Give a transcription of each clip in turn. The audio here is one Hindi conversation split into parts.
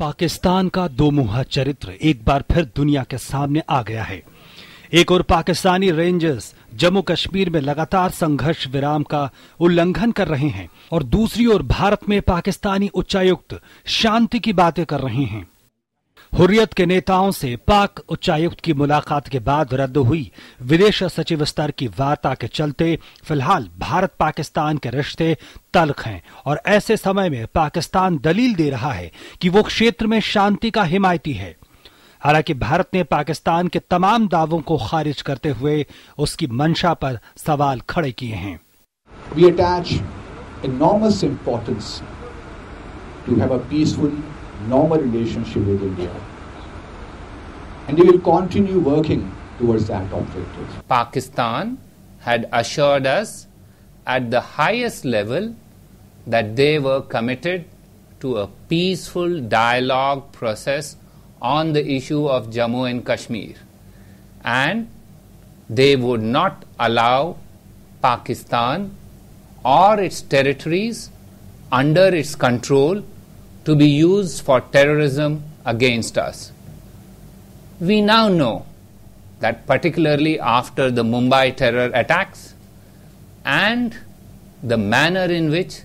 पाकिस्तान का दो मुहा चरित्र एक बार फिर दुनिया के सामने आ गया है एक और पाकिस्तानी रेंजर्स जम्मू कश्मीर में लगातार संघर्ष विराम का उल्लंघन कर रहे हैं और दूसरी ओर भारत में पाकिस्तानी उच्चायुक्त शांति की बातें कर रहे हैं हुर्रियत के नेताओं से पाक उच्चायुक्त की मुलाकात के बाद रद्द हुई विदेश सचिव स्तर की वार्ता के चलते फिलहाल भारत पाकिस्तान के रिश्ते तलख हैं और ऐसे समय में पाकिस्तान दलील दे रहा है कि वो क्षेत्र में शांति का हिमायती है हालांकि भारत ने पाकिस्तान के तमाम दावों को खारिज करते हुए उसकी मंशा पर सवाल खड़े किए हैं We attach enormous importance to have a peaceful normal relationship with India. And we will continue working towards that objective. Pakistan had assured us at the highest level that they were committed to a peaceful dialogue process on the issue of Jammu and Kashmir. And they would not allow Pakistan or its territories under its control to be used for terrorism against us. We now know that, particularly after the Mumbai terror attacks and the manner in which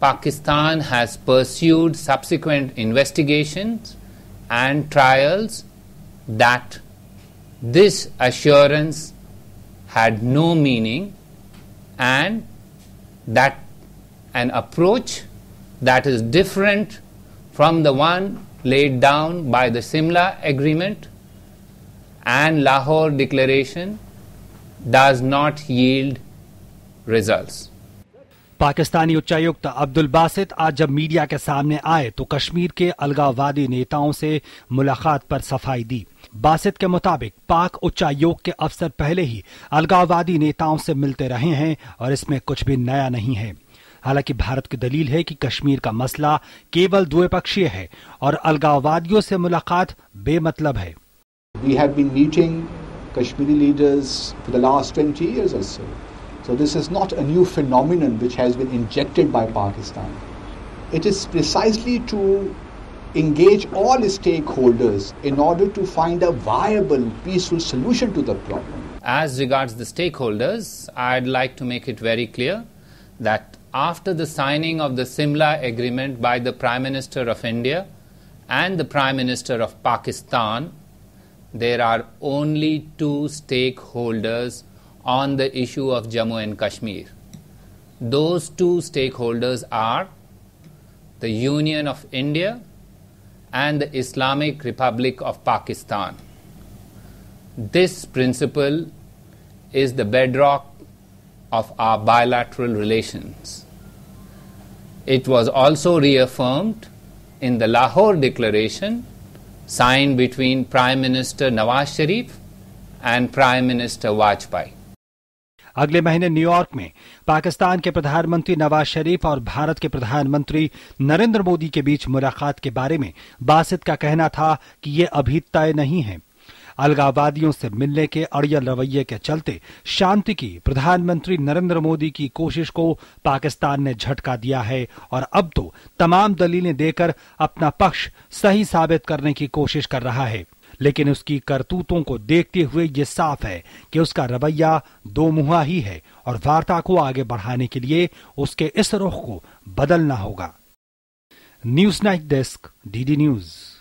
Pakistan has pursued subsequent investigations and trials, that this assurance had no meaning and that an approach that is different from the one laid down by the Simla Agreement and Lahore Declaration does not yield results. Pakistani उच्चायुक्त अब्दुल बासित आज जब मीडिया के सामने आए तो कश्मीर के अलगाववादी नेताओं से मुलाकात पर सफाई दी बासित के मुताबिक पाक उच्चायोग के अफसर पहले ही अलगाववादी नेताओं से मिलते रहे हैं और इसमें कुछ भी नया नहीं है हालांकि भारत की दलील है कि कश्मीर का मसला केवल द्विपक्षीय है और अलगाववादियों से मुलाकात बेमतलब है We have been meeting Kashmiri leaders for the last 20 years or so. So this is not a new phenomenon which has been injected by Pakistan. It is precisely to engage all stakeholders in order to find a viable, peaceful solution to the problem. As regards the stakeholders, I'd like to make it very clear that after the signing of the Simla Agreement by the Prime Minister of India and the Prime Minister of Pakistan, there are only two stakeholders on the issue of Jammu and Kashmir. Those two stakeholders are the Union of India and the Islamic Republic of Pakistan. This principle is the bedrock of our bilateral relations. It was also reaffirmed in the Lahore Declaration signed between Prime Minister Nawaz Sharif and Prime Minister Vajpayee. अगले महीने न्यूयॉर्क में पाकिस्तान के प्रधानमंत्री नवाज शरीफ और भारत के प्रधानमंत्री नरेंद्र मोदी के बीच मुलाकात के बारे में बासित का कहना था कि ये अभी तय नहीं है अलगावादियों से मिलने के अड़ियल रवैये के चलते शांति की प्रधानमंत्री नरेंद्र मोदी की कोशिश को पाकिस्तान ने झटका दिया है और अब तो तमाम दलीलें देकर अपना पक्ष सही साबित करने की कोशिश कर रहा है लेकिन उसकी करतूतों को देखते हुए ये साफ है कि उसका रवैया दो मुहा ही है और वार्ता को आगे बढ़ाने के लिए उसके इस रुख को बदलना होगा news night desk DD news